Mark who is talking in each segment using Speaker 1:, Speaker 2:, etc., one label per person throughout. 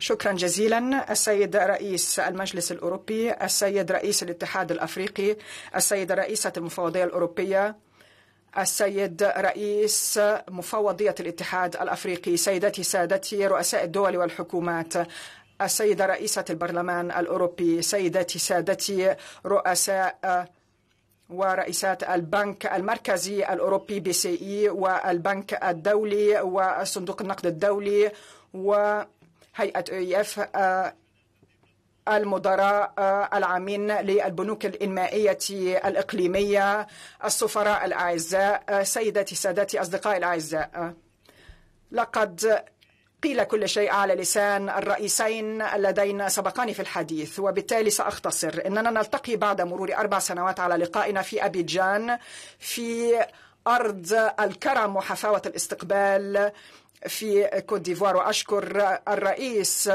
Speaker 1: شكرا جزيلا السيد رئيس المجلس الأوروبي السيد رئيس الاتحاد الأفريقي السيدة رئيسة المفوضية الأوروبية السيد رئيس مفوضية الاتحاد الأفريقي سيدتي سادتي رؤساء الدول والحكومات السيدة رئيسة البرلمان الأوروبي سيدتي سادتي رؤساء ورئيسات البنك المركزي الأوروبي بي سي إي والبنك الدولي وصندوق النقد الدولي و هيئة أويف آه، المدراء آه، العامين للبنوك الإنمائية الإقليمية السفراء الأعزاء آه، سيداتي ساداتي أصدقائي الأعزاء لقد قيل كل شيء على لسان الرئيسين اللذين سبقان في الحديث وبالتالي سأختصر إننا نلتقي بعد مرور أربع سنوات على لقائنا في أبيجان في أرض الكرم وحفاوة الاستقبال في كوت ديفوار واشكر الرئيس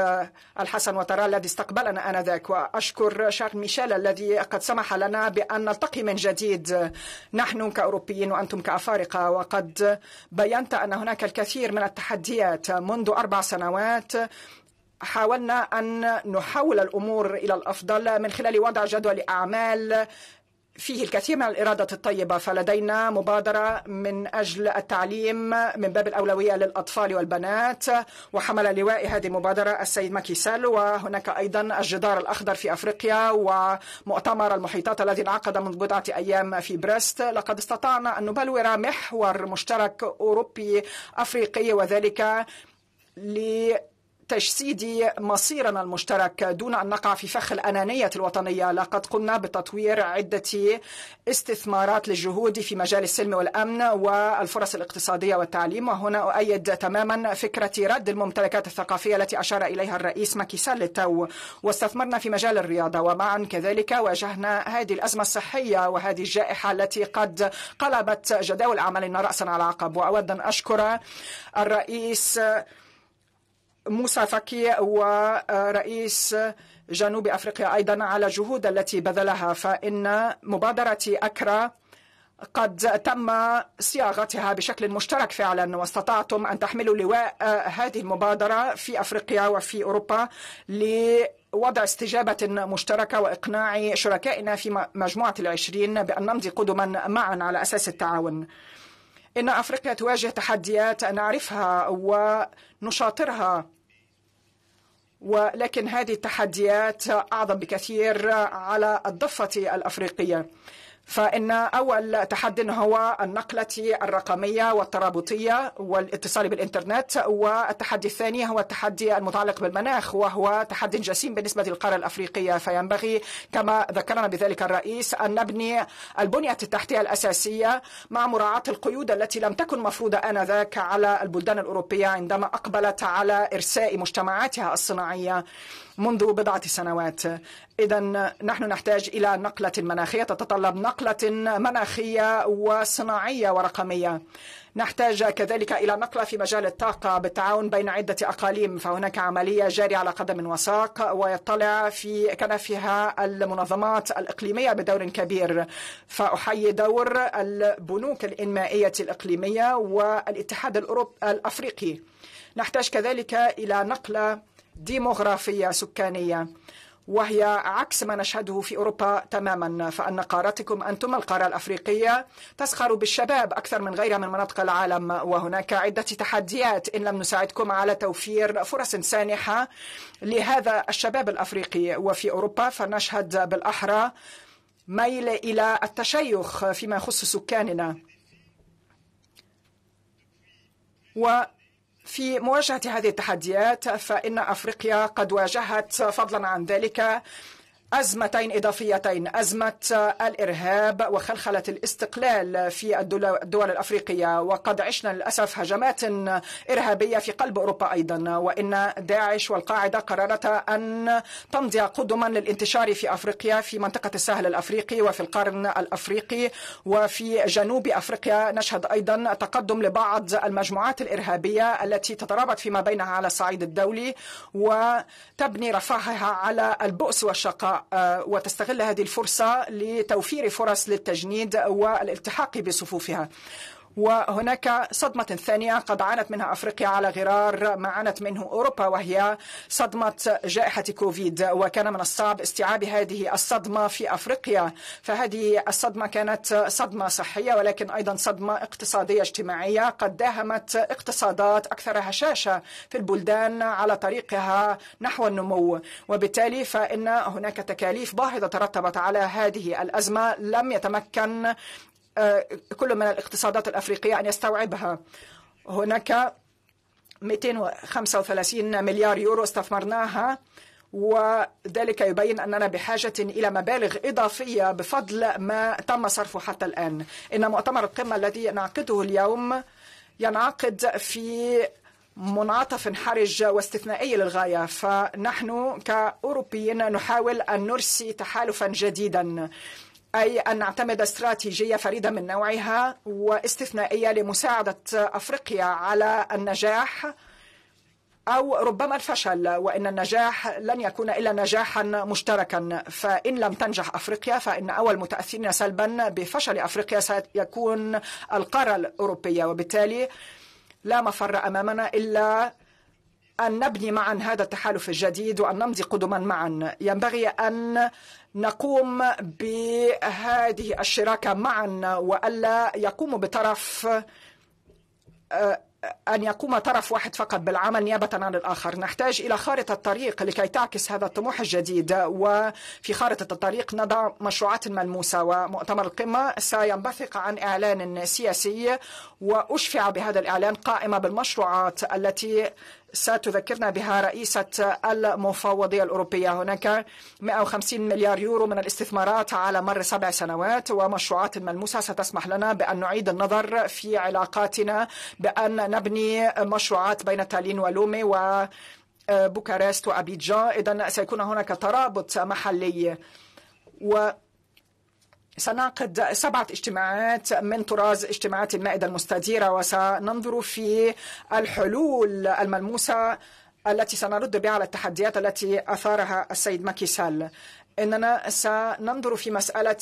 Speaker 1: الحسن وترى الذي استقبلنا انذاك واشكر شارل ميشيل الذي قد سمح لنا بان نلتقي من جديد نحن كاوروبيين وانتم كافارقه وقد بينت ان هناك الكثير من التحديات منذ اربع سنوات حاولنا أن نحول الأمور إلى الأفضل من خلال وضع جدول أعمال فيه الكثير من الإرادة الطيبة فلدينا مبادرة من أجل التعليم من باب الأولوية للأطفال والبنات وحمل لواء هذه المبادرة السيد ماكي سالو وهناك أيضا الجدار الأخضر في أفريقيا ومؤتمر المحيطات الذي انعقد منذ بضعة أيام في بريست لقد استطعنا أن نبلور محور مشترك أوروبي أفريقي وذلك ل تجسيد مصيرنا المشترك دون أن نقع في فخ الأنانية الوطنية لقد قمنا بتطوير عدة استثمارات للجهود في مجال السلم والأمن والفرص الاقتصادية والتعليم وهنا أؤيد تماما فكرة رد الممتلكات الثقافية التي أشار إليها الرئيس ماكيسال للتو واستثمرنا في مجال الرياضة ومعا كذلك واجهنا هذه الأزمة الصحية وهذه الجائحة التي قد قلبت جداول أعمالنا رأسا على عقب وأود أن أشكر الرئيس موسى فكي ورئيس آه، آه، جنوب افريقيا ايضا على الجهود التي بذلها فان مبادره اكرا قد تم صياغتها بشكل مشترك فعلا واستطعتم ان تحملوا لواء آه، هذه المبادره في افريقيا وفي اوروبا لوضع استجابة مشتركة وإقناع شركائنا في مجموعة العشرين بأن نمضي قدما معا على أساس التعاون إن أفريقيا تواجه تحديات نعرفها ونشاطرها ولكن هذه التحديات أعظم بكثير على الضفة الأفريقية فإن أول تحد هو النقلة الرقمية والترابطية والاتصال بالإنترنت والتحدي الثاني هو التحدي المتعلق بالمناخ وهو تحدي جسيم بالنسبة للقارة الأفريقية فينبغي كما ذكرنا بذلك الرئيس أن نبني البنية التحتية الأساسية مع مراعاة القيود التي لم تكن مفروضة آنذاك على البلدان الأوروبية عندما أقبلت على إرساء مجتمعاتها الصناعية منذ بضعة سنوات إذا نحن نحتاج إلى نقلة مناخية تتطلب نقلة مناخية وصناعية ورقمية نحتاج كذلك إلى نقلة في مجال الطاقة بالتعاون بين عدة أقاليم فهناك عملية جارية على قدم وساق ويطلع في كنفها المنظمات الإقليمية بدور كبير فأحيي دور البنوك الإنمائية الإقليمية والاتحاد الأوروبي الأفريقي نحتاج كذلك إلى نقلة ديموغرافية سكانية وهي عكس ما نشهده في اوروبا تماما فان قارتكم انتم القاره الافريقيه تسخر بالشباب اكثر من غيرها من مناطق العالم وهناك عده تحديات ان لم نساعدكم على توفير فرص سانحه لهذا الشباب الافريقي وفي اوروبا فنشهد بالاحرى ميل الى التشيخ فيما يخص سكاننا و في مواجهة هذه التحديات فإن أفريقيا قد واجهت فضلا عن ذلك أزمتين إضافيتين أزمة الإرهاب وخلخلة الاستقلال في الدول الأفريقية وقد عشنا للأسف هجمات إرهابية في قلب أوروبا أيضا وإن داعش والقاعدة قررتا أن تمضي قدما للانتشار في أفريقيا في منطقة السهل الأفريقي وفي القرن الأفريقي وفي جنوب أفريقيا نشهد أيضا تقدم لبعض المجموعات الإرهابية التي تترابط فيما بينها على الصعيد الدولي وتبني رفاهها على البؤس والشقاء آه، وتستغل هذه الفرصة لتوفير فرص للتجنيد والالتحاق بصفوفها وهناك صدمة ثانية قد عانت منها أفريقيا على غرار ما عانت منه أوروبا وهي صدمة جائحة كوفيد وكان من الصعب استيعاب هذه الصدمة في أفريقيا فهذه الصدمة كانت صدمة صحية ولكن أيضا صدمة اقتصادية اجتماعية قد داهمت اقتصادات أكثر هشاشة في البلدان على طريقها نحو النمو وبالتالي فإن هناك تكاليف باهظة ترتبت على هذه الأزمة لم يتمكن آه، كل من الاقتصادات الأفريقية أن يستوعبها هناك 235 مليار يورو استثمرناها وذلك يبين أننا بحاجة إلى مبالغ إضافية بفضل ما تم صرفه حتى الآن إن مؤتمر القمة الذي نعقده اليوم ينعقد في منعطف حرج واستثنائي للغاية فنحن كأوروبيين نحاول أن نرسي تحالفا جديدا أي أن نعتمد استراتيجية فريدة من نوعها واستثنائية لمساعدة أفريقيا على النجاح أو ربما الفشل وإن النجاح لن يكون إلا نجاحا مشتركا فإن لم تنجح أفريقيا فإن أول متأثرين سلبا بفشل أفريقيا سيكون القارة الأوروبية وبالتالي لا مفر أمامنا إلا أن نبني معا هذا التحالف الجديد وأن نمضي قدما معا ينبغي أن نقوم بهذه الشراكة معا وألا يقوم بطرف آه، أن يقوم طرف واحد فقط بالعمل نيابة عن الآخر نحتاج إلى خارطة طريق لكي تعكس هذا الطموح الجديد وفي خارطة الطريق نضع مشروعات ملموسة ومؤتمر القمة سينبثق عن إعلان سياسي وأشفع بهذا الإعلان قائمة بالمشروعات التي ستذكرنا بها رئيسة المفوضية الأوروبية هناك 150 مليار يورو من الاستثمارات على مر سبع سنوات ومشروعات ملموسة ستسمح لنا بأن نعيد النظر في علاقاتنا بأن نبني مشروعات بين تالين ولومي و آه، بوكارست وأبيجان إذا سيكون هناك ترابط محلي و سنعقد سبعة اجتماعات من طراز اجتماعات المائدة المستديرة وسننظر في الحلول الملموسة التي سنرد بها على التحديات التي أثارها السيد ماكيسال إننا سننظر في مسألة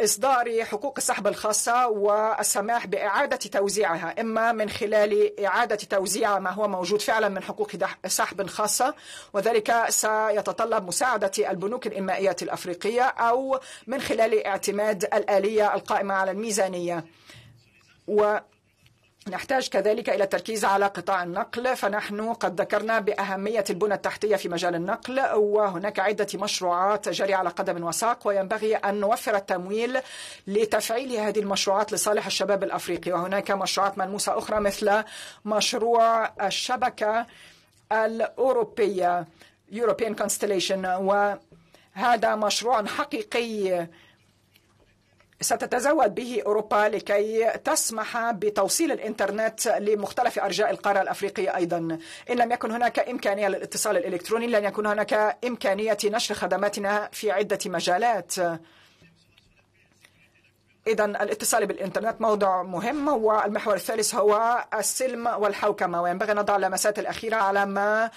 Speaker 1: إصدار حقوق السحب الخاصة والسماح بإعادة توزيعها إما من خلال إعادة توزيع ما هو موجود فعلا من حقوق سحب خاصة وذلك سيتطلب مساعدة البنوك الإنمائية الأفريقية أو من خلال اعتماد الآلية القائمة على الميزانية و نحتاج كذلك إلى التركيز على قطاع النقل فنحن قد ذكرنا بأهمية البنى التحتية في مجال النقل وهناك عدة مشروعات جارية على قدم وساق وينبغي أن نوفر التمويل لتفعيل هذه المشروعات لصالح الشباب الأفريقي وهناك مشروعات ملموسة أخرى مثل مشروع الشبكة الأوروبية European Constellation وهذا مشروع حقيقي ستتزود به أوروبا لكي تسمح بتوصيل الإنترنت لمختلف أرجاء القارة الأفريقية أيضا إن لم يكن هناك إمكانية للاتصال الإلكتروني لن يكون هناك إمكانية نشر خدماتنا في عدة مجالات إذا الاتصال بالإنترنت موضوع مهم والمحور الثالث هو السلم والحوكمة وينبغي أن نضع اللمسات الأخيرة على ما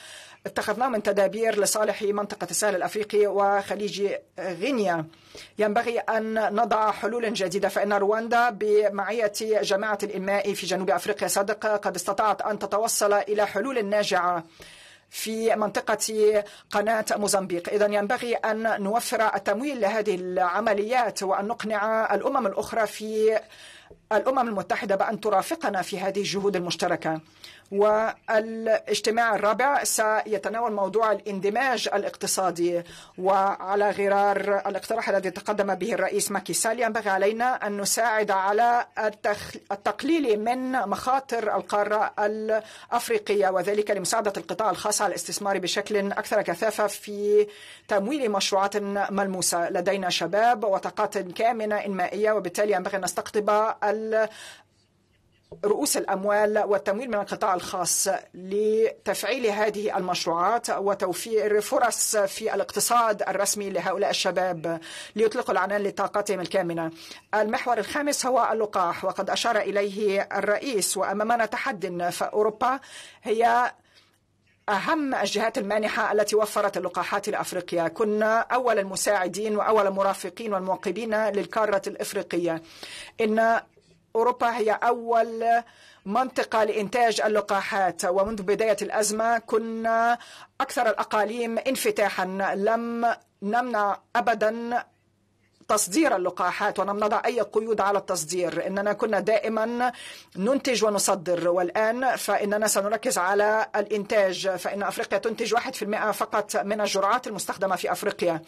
Speaker 1: اتخذناه من تدابير لصالح منطقة السهل الأفريقي وخليج غينيا ينبغي أن نضع حلول جديدة فإن رواندا بمعية جماعة الإنماء في جنوب أفريقيا صدق قد استطاعت أن تتوصل إلى حلول ناجعة في منطقة قناة موزمبيق إذا ينبغي أن نوفر التمويل لهذه العمليات وأن نقنع الأمم الأخرى في الأمم المتحدة بأن ترافقنا في هذه الجهود المشتركة والاجتماع الرابع سيتناول موضوع الاندماج الاقتصادي وعلى غرار الاقتراح الذي تقدم به الرئيس ماكي سالي ينبغي علينا أن نساعد على التقليل من مخاطر القارة الأفريقية وذلك لمساعدة القطاع الخاص على الاستثمار بشكل أكثر كثافة في تمويل مشروعات ملموسة لدينا شباب وطاقات كامنة إنمائية وبالتالي ينبغي أن نستقطب رؤوس الأموال والتمويل من القطاع الخاص لتفعيل هذه المشروعات وتوفير فرص في الاقتصاد الرسمي لهؤلاء الشباب ليطلقوا العنان لطاقتهم الكامنة المحور الخامس هو اللقاح وقد أشار إليه الرئيس وأمامنا تحد فأوروبا هي أهم الجهات المانحة التي وفرت اللقاحات لأفريقيا كنا أول المساعدين وأول المرافقين والمواقبين للقارة الإفريقية إن أوروبا هي أول منطقة لإنتاج اللقاحات ومنذ بداية الأزمة كنا أكثر الأقاليم انفتاحا لم نمنع أبدا تصدير اللقاحات ولم نضع أي قيود على التصدير إننا كنا دائما ننتج ونصدر والآن فإننا سنركز على الإنتاج فإن أفريقيا تنتج 1% فقط من الجرعات المستخدمة في أفريقيا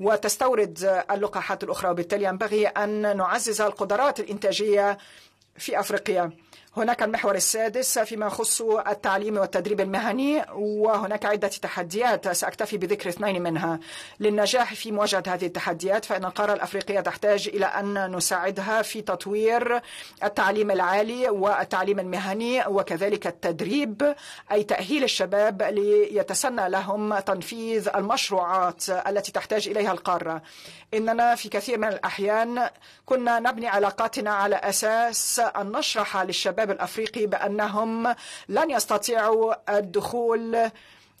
Speaker 1: وتستورد اللقاحات الأخرى وبالتالي ينبغي أن نعزز القدرات الإنتاجية في أفريقيا هناك المحور السادس فيما يخص التعليم والتدريب المهني وهناك عدة تحديات سأكتفي بذكر اثنين منها للنجاح في مواجهة هذه التحديات فإن القارة الأفريقية تحتاج إلى أن نساعدها في تطوير التعليم العالي والتعليم المهني وكذلك التدريب أي تأهيل الشباب ليتسنى لهم تنفيذ المشروعات التي تحتاج إليها القارة إننا في كثير من الأحيان كنا نبني علاقاتنا على أساس أن نشرح للشباب الشباب الأفريقي بأنهم لن يستطيعوا الدخول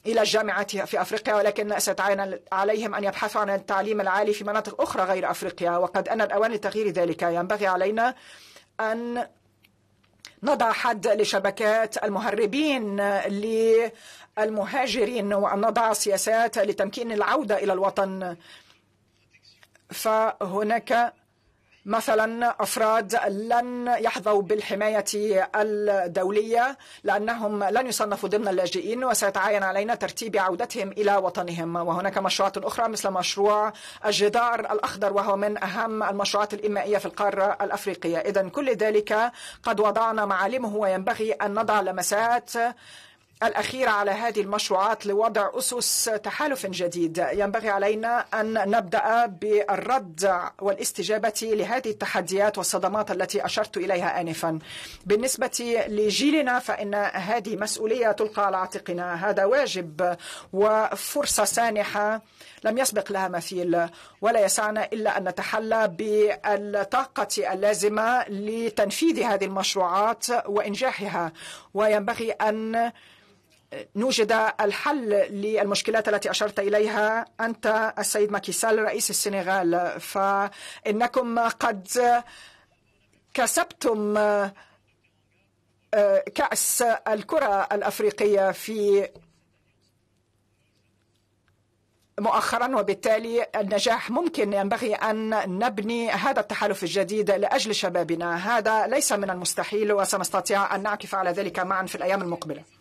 Speaker 1: إلى الجامعة في أفريقيا ولكن ستعين عليهم أن يبحثوا عن التعليم العالي في مناطق أخرى غير أفريقيا وقد أن الأوان لتغيير ذلك ينبغي علينا أن نضع حد لشبكات المهربين للمهاجرين وأن نضع سياسات لتمكين العودة إلى الوطن فهناك مثلا أفراد لن يحظوا بالحماية الدولية لأنهم لن يصنفوا ضمن اللاجئين وسيتعين علينا ترتيب عودتهم إلى وطنهم وهناك مشروعات أخرى مثل مشروع الجدار الأخضر وهو من أهم المشروعات الإنمائية في القارة الأفريقية إذا كل ذلك قد وضعنا معالمه وينبغي أن نضع لمسات الأخيرة على هذه المشروعات لوضع أسس تحالف جديد ينبغي علينا أن نبدأ بالرد والاستجابة لهذه التحديات والصدمات التي أشرت إليها آنفا بالنسبة لجيلنا فإن هذه مسؤولية تلقى على عاتقنا هذا واجب وفرصة سانحة لم يسبق لها مثيل ولا يسعنا إلا أن نتحلى بالطاقة اللازمة لتنفيذ هذه المشروعات وإنجاحها وينبغي أن نوجد الحل للمشكلات التي أشرت إليها أنت السيد ماكيسال رئيس السنغال فإنكم قد كسبتم آه، كأس الكرة الأفريقية في مؤخرا وبالتالي النجاح ممكن ينبغي أن نبني هذا التحالف الجديد لأجل شبابنا هذا ليس من المستحيل وسنستطيع أن نعكف على ذلك معا في الأيام المقبلة